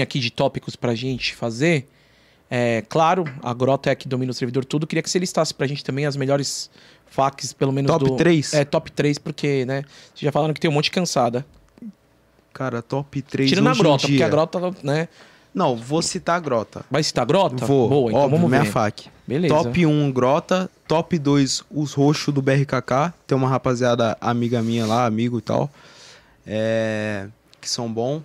aqui de tópicos pra gente fazer. É, claro, a Grota é que domina o servidor tudo. Queria que você listasse pra gente também as melhores facs, pelo menos top do... 3? É, top 3, porque, né, vocês já falaram que tem um monte cansada. Cara, top 3 na Grota, porque a Grota, né... Não, vou citar a Grota. Vai citar a Grota? Vou. Boa, então Óbvio, vamos ver. minha fac. Beleza. Top 1, Grota. Top 2, Os Roxos do BRKK. Tem uma rapaziada amiga minha lá, amigo e tal. É... Que são bons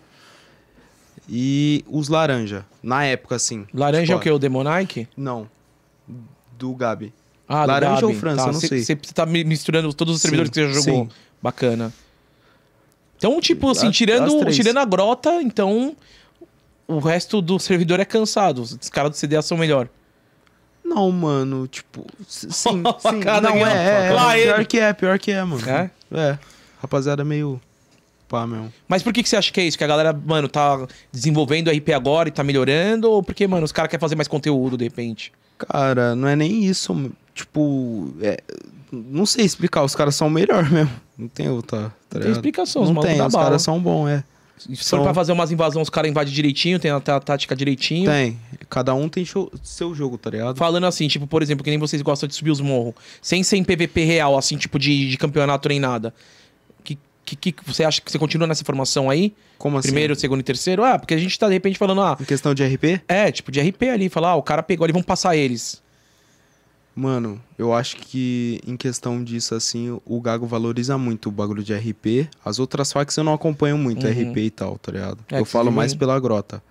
e os laranja. Na época, assim. Laranja é o tipo, quê? O Demonike? Não. Do Gabi. Ah, laranja do Gabi. ou França, tá, não cê, sei. Você tá misturando todos os servidores sim, que você jogou. Sim. Bacana. Então, tipo assim, tirando, tirando a grota, então o resto do servidor é cansado. Os caras do CDA são melhor. Não, mano, tipo. Sim, sim. não, é, é, é, pior que é, pior que é, mano. É? É. Rapaziada, meio preocupar mesmo. Mas por que, que você acha que é isso? Que a galera, mano, tá desenvolvendo RP agora e tá melhorando? Ou porque, mano, os caras querem fazer mais conteúdo de repente? Cara, não é nem isso. Tipo, é... não sei explicar. Os caras são melhor mesmo. Não tem outra. Tá tem explicação, não os tem. Os caras são bons, é. Se são... for pra fazer umas invasões, os caras invadem direitinho, tem até a tática direitinho. Tem. Cada um tem show, seu jogo, tá ligado? Falando assim, tipo, por exemplo, que nem vocês gostam de subir os morros. Sem ser em PVP real, assim, tipo, de, de campeonato nem nada que, que você acha que você continua nessa formação aí? Como assim? Primeiro, segundo e terceiro? Ah, porque a gente tá de repente falando, ah. Em questão de RP? É, tipo, de RP ali, falar, ah, o cara pegou ali, vamos passar eles. Mano, eu acho que em questão disso, assim, o Gago valoriza muito o bagulho de RP. As outras facas eu não acompanho muito, uhum. RP e tal, tá ligado? É, eu falo mais pela grota.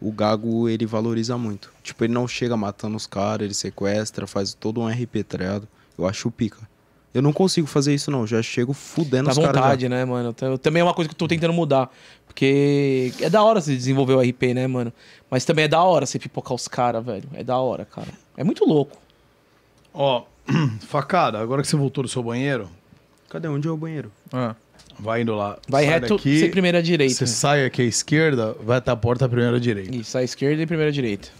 O Gago, ele valoriza muito. Tipo, ele não chega matando os caras, ele sequestra, faz todo um RP, tá ligado? Eu acho pica. Eu não consigo fazer isso, não. Já chego fudendo tá os caras. vontade, né, mano? também é uma coisa que eu tô tentando mudar. Porque é da hora você desenvolver o RP, né, mano? Mas também é da hora você pipocar os caras, velho. É da hora, cara. É muito louco. Ó, facada, agora que você voltou do seu banheiro. Cadê? Onde é o banheiro? Ah. Vai indo lá. Vai reto, aqui, sem primeira direita. Você sai aqui à esquerda, vai até a porta, primeira direita. Isso, à esquerda e primeira direita.